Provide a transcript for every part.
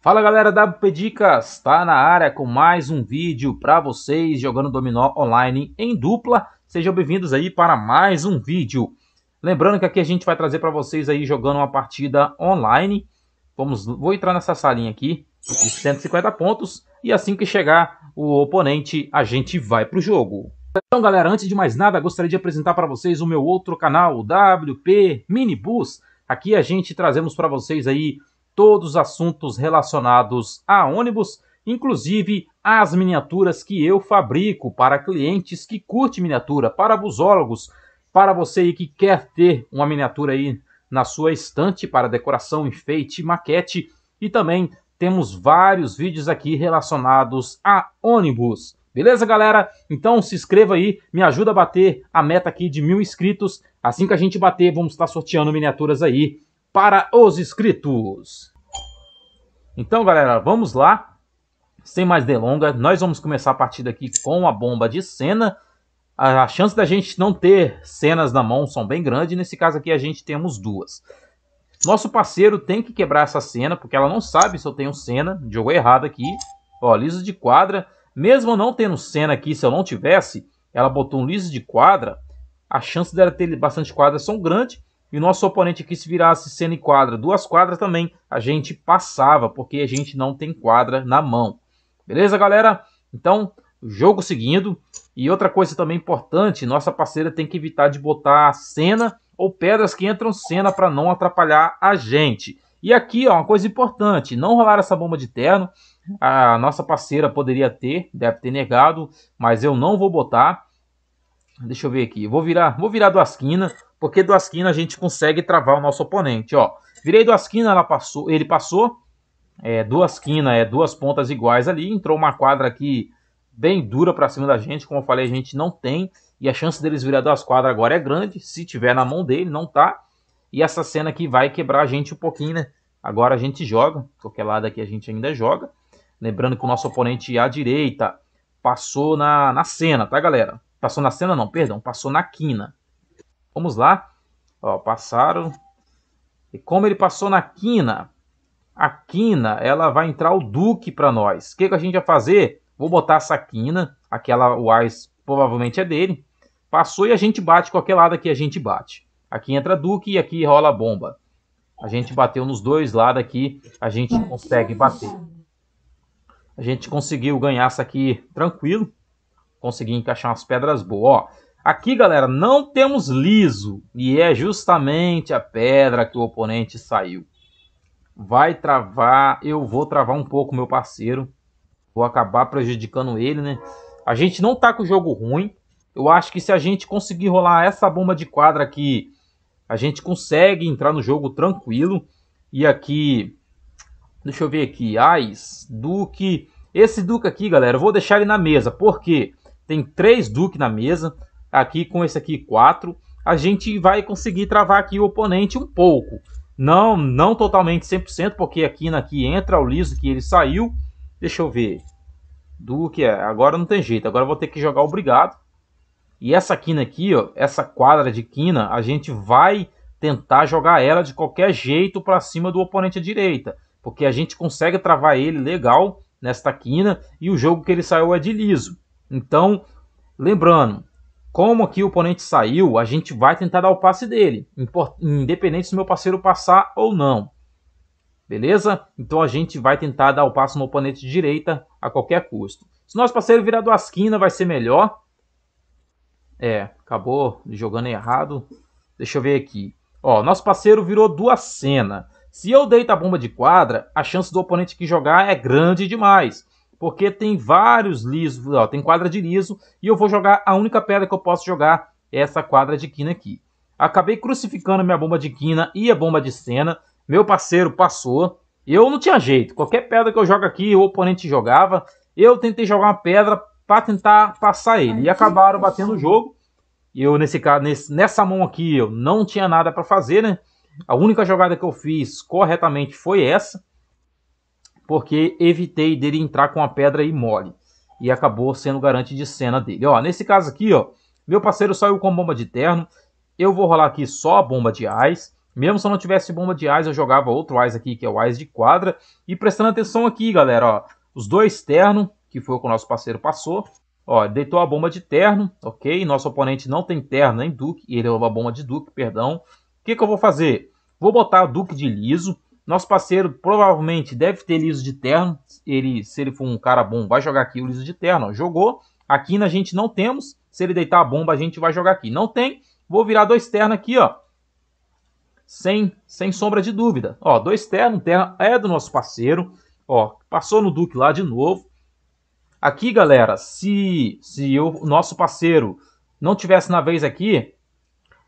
Fala galera da WP Dicas, tá na área com mais um vídeo para vocês jogando dominó online em dupla. Sejam bem-vindos aí para mais um vídeo. Lembrando que aqui a gente vai trazer para vocês aí jogando uma partida online. Vamos, vou entrar nessa salinha aqui de 150 pontos e assim que chegar o oponente, a gente vai pro jogo. Então galera, antes de mais nada, gostaria de apresentar para vocês o meu outro canal, o WP Minibus. Aqui a gente trazemos para vocês aí todos os assuntos relacionados a ônibus, inclusive as miniaturas que eu fabrico para clientes que curtem miniatura, para busólogos, para você aí que quer ter uma miniatura aí na sua estante para decoração, enfeite, maquete e também temos vários vídeos aqui relacionados a ônibus. Beleza, galera? Então se inscreva aí, me ajuda a bater a meta aqui de mil inscritos. Assim que a gente bater, vamos estar sorteando miniaturas aí para os inscritos. Então, galera, vamos lá. Sem mais delongas, nós vamos começar a partida aqui com a bomba de cena. A, a chance da gente não ter cenas na mão são bem grandes. Nesse caso aqui, a gente temos duas. Nosso parceiro tem que quebrar essa cena, porque ela não sabe se eu tenho cena. Jogou errado aqui. Ó, liso de quadra. Mesmo não tendo cena aqui, se eu não tivesse, ela botou um liso de quadra. A chance dela ter bastante quadra são grandes e o nosso oponente aqui se virasse cena e quadra, duas quadras também, a gente passava, porque a gente não tem quadra na mão. Beleza, galera? Então, jogo seguindo. E outra coisa também importante, nossa parceira tem que evitar de botar cena ou pedras que entram cena para não atrapalhar a gente. E aqui, ó, uma coisa importante, não rolar essa bomba de terno. A nossa parceira poderia ter, deve ter negado, mas eu não vou botar Deixa eu ver aqui. Vou virar, vou virar duas quinas, porque duas quinas a gente consegue travar o nosso oponente, ó. Virei duas quinas, ela passou, ele passou. É, duas quinas, é duas pontas iguais ali. Entrou uma quadra aqui bem dura para cima da gente, como eu falei, a gente não tem e a chance deles virar duas quadras agora é grande, se tiver na mão dele, não tá. E essa cena aqui vai quebrar a gente um pouquinho, né? Agora a gente joga, qualquer lado aqui a gente ainda joga. Lembrando que o nosso oponente à direita passou na, na cena, tá galera? Passou na cena, não, perdão. Passou na quina. Vamos lá. Ó, passaram. E como ele passou na quina, a quina, ela vai entrar o Duque para nós. O que, que a gente vai fazer? Vou botar essa quina, aquela o Ars provavelmente é dele. Passou e a gente bate qualquer lado aqui, a gente bate. Aqui entra Duque e aqui rola a bomba. A gente bateu nos dois lados aqui, a gente consegue bater. A gente conseguiu ganhar essa aqui tranquilo conseguir encaixar umas pedras boas. Ó, aqui, galera, não temos liso. E é justamente a pedra que o oponente saiu. Vai travar, eu vou travar um pouco meu parceiro. Vou acabar prejudicando ele, né? A gente não tá com o jogo ruim. Eu acho que se a gente conseguir rolar essa bomba de quadra aqui, a gente consegue entrar no jogo tranquilo. E aqui, deixa eu ver aqui, Ais, Duque... Esse Duque aqui, galera, eu vou deixar ele na mesa. Por quê? Porque tem três duke na mesa, aqui com esse aqui quatro, a gente vai conseguir travar aqui o oponente um pouco. Não, não totalmente 100%, porque aqui aqui entra o liso que ele saiu. Deixa eu ver. Duque, é, agora não tem jeito, agora vou ter que jogar obrigado. E essa quina aqui, ó, essa quadra de quina, a gente vai tentar jogar ela de qualquer jeito para cima do oponente à direita, porque a gente consegue travar ele legal nesta quina e o jogo que ele saiu é de liso. Então, lembrando, como aqui o oponente saiu, a gente vai tentar dar o passe dele, independente se meu parceiro passar ou não. Beleza? Então a gente vai tentar dar o passe no oponente de direita a qualquer custo. Se nosso parceiro virar duas esquina, vai ser melhor. É, acabou jogando errado. Deixa eu ver aqui. Ó, nosso parceiro virou duas cena. Se eu deito a bomba de quadra, a chance do oponente que jogar é grande demais porque tem vários lisos, ó, tem quadra de liso, e eu vou jogar a única pedra que eu posso jogar, essa quadra de quina aqui. Acabei crucificando minha bomba de quina e a bomba de cena, meu parceiro passou, eu não tinha jeito, qualquer pedra que eu jogo aqui, o oponente jogava, eu tentei jogar uma pedra para tentar passar ele, e acabaram batendo o jogo, eu nesse caso, nesse, nessa mão aqui, eu não tinha nada para fazer, né? A única jogada que eu fiz corretamente foi essa, porque evitei dele entrar com a pedra e mole. E acabou sendo garante de cena dele. Ó, nesse caso aqui, ó, meu parceiro saiu com bomba de terno. Eu vou rolar aqui só a bomba de ais. Mesmo se eu não tivesse bomba de ais, eu jogava outro ais aqui, que é o ais de quadra. E prestando atenção aqui, galera, ó, os dois terno, que foi o que o nosso parceiro passou. Ó, deitou a bomba de terno, ok? Nosso oponente não tem terno nem duque, ele é a bomba de duque, perdão. O que, que eu vou fazer? Vou botar duque de liso, nosso parceiro provavelmente deve ter liso de terno. Ele, se ele for um cara bom, vai jogar aqui o liso de terno. Jogou. Aqui na gente não temos. Se ele deitar a bomba, a gente vai jogar aqui. Não tem. Vou virar dois terno aqui, ó. Sem, sem sombra de dúvida. Ó, dois terno. terno é do nosso parceiro. Ó, passou no Duque lá de novo. Aqui, galera, se, se o nosso parceiro não tivesse na vez aqui,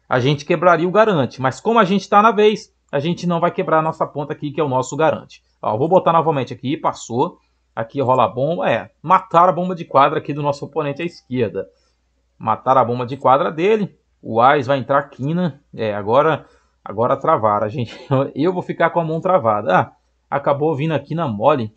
a gente quebraria o garante. Mas como a gente está na vez, a gente não vai quebrar a nossa ponta aqui, que é o nosso garante. Ó, vou botar novamente aqui, passou. Aqui rola a bomba, é, matar a bomba de quadra aqui do nosso oponente à esquerda. Matar a bomba de quadra dele, o Ais vai entrar quina, é, agora agora travar, a gente, eu vou ficar com a mão travada. Ah, acabou vindo aqui na mole.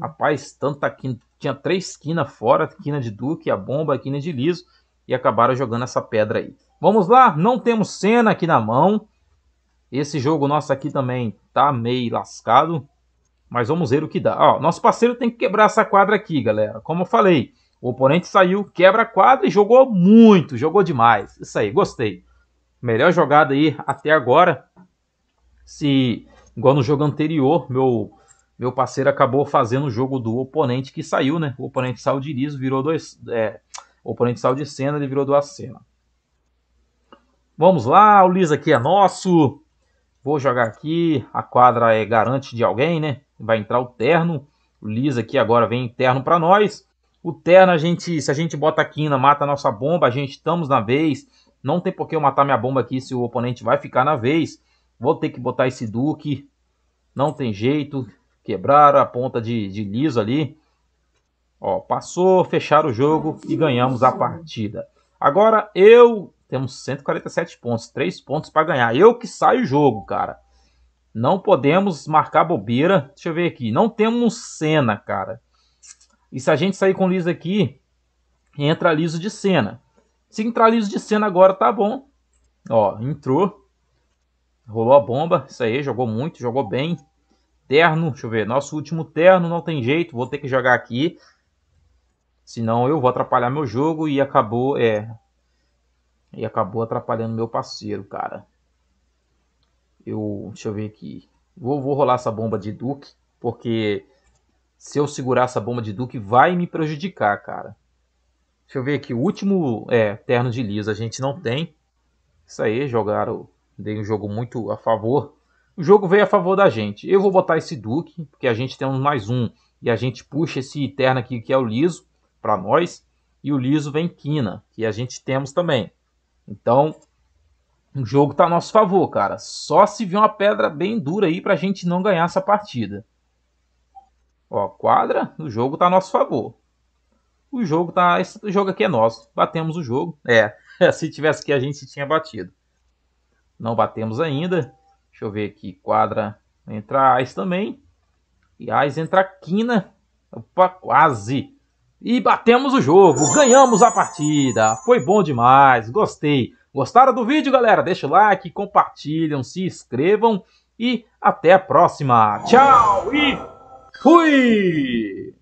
Rapaz, tanta quina, tinha três quinas fora, quina de duque, a bomba, a quina de liso, e acabaram jogando essa pedra aí. Vamos lá, não temos cena aqui na mão, esse jogo nosso aqui também tá meio lascado. Mas vamos ver o que dá. Ó, nosso parceiro tem que quebrar essa quadra aqui, galera. Como eu falei, o oponente saiu, quebra a quadra e jogou muito, jogou demais. Isso aí, gostei. Melhor jogada aí até agora. Se, igual no jogo anterior, meu, meu parceiro acabou fazendo o jogo do oponente que saiu, né? O oponente saiu de liso, virou dois... É, o oponente saiu de cena, ele virou duas cena. Vamos lá, o Liz aqui é nosso. Vou jogar aqui, a quadra é garante de alguém, né? Vai entrar o terno, o Lisa aqui agora vem terno para nós. O terno, a gente, se a gente bota a quina, mata a nossa bomba, a gente estamos na vez. Não tem por que eu matar minha bomba aqui se o oponente vai ficar na vez. Vou ter que botar esse duque, não tem jeito. Quebraram a ponta de, de liso ali. Ó, passou, fecharam o jogo e ganhamos a partida. Agora eu temos 147 pontos, 3 pontos para ganhar. Eu que saio o jogo, cara. Não podemos marcar bobeira. Deixa eu ver aqui. Não temos cena, cara. E se a gente sair com liso aqui, entra liso de cena. Se entrar liso de cena agora, tá bom. Ó, entrou. Rolou a bomba. Isso aí, jogou muito, jogou bem. Terno, deixa eu ver. Nosso último terno, não tem jeito. Vou ter que jogar aqui. Senão eu vou atrapalhar meu jogo e acabou. É, e acabou atrapalhando meu parceiro, cara. Eu, deixa eu ver aqui. Vou, vou rolar essa bomba de Duke, porque se eu segurar essa bomba de Duke vai me prejudicar, cara. Deixa eu ver aqui, o último é, terno de liso a gente não tem. Isso aí, jogaram, dei um jogo muito a favor. O jogo veio a favor da gente. Eu vou botar esse Duke, porque a gente tem um mais um. E a gente puxa esse terno aqui, que é o liso, para nós. E o liso vem quina, que a gente temos também. Então, o jogo está a nosso favor, cara. Só se vir uma pedra bem dura aí para a gente não ganhar essa partida. Ó, quadra, o jogo está a nosso favor. O jogo tá. Esse jogo aqui é nosso. Batemos o jogo. É, se tivesse que a gente tinha batido. Não batemos ainda. Deixa eu ver aqui. Quadra entra Ais também. E Ais entra Quina. Opa, quase e batemos o jogo, ganhamos a partida, foi bom demais, gostei. Gostaram do vídeo, galera? Deixa o like, compartilham, se inscrevam e até a próxima. Tchau e fui!